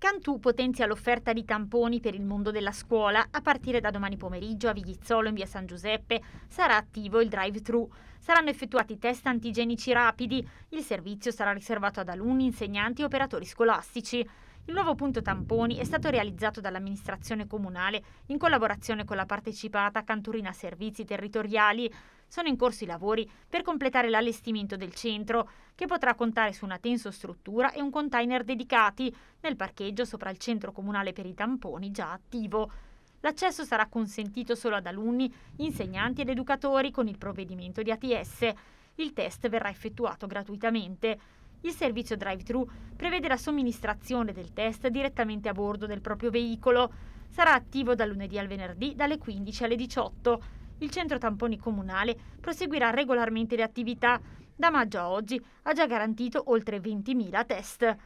Cantù potenzia l'offerta di tamponi per il mondo della scuola. A partire da domani pomeriggio a Viglizzolo in via San Giuseppe sarà attivo il drive-thru. Saranno effettuati test antigenici rapidi. Il servizio sarà riservato ad alunni, insegnanti e operatori scolastici. Il nuovo punto tamponi è stato realizzato dall'amministrazione comunale in collaborazione con la partecipata Canturina Servizi Territoriali. Sono in corso i lavori per completare l'allestimento del centro, che potrà contare su una tenso struttura e un container dedicati nel parcheggio sopra il centro comunale per i tamponi già attivo. L'accesso sarà consentito solo ad alunni, insegnanti ed educatori con il provvedimento di ATS. Il test verrà effettuato gratuitamente. Il servizio drive-thru prevede la somministrazione del test direttamente a bordo del proprio veicolo. Sarà attivo dal lunedì al venerdì dalle 15 alle 18. Il centro tamponi comunale proseguirà regolarmente le attività. Da maggio a oggi ha già garantito oltre 20.000 test.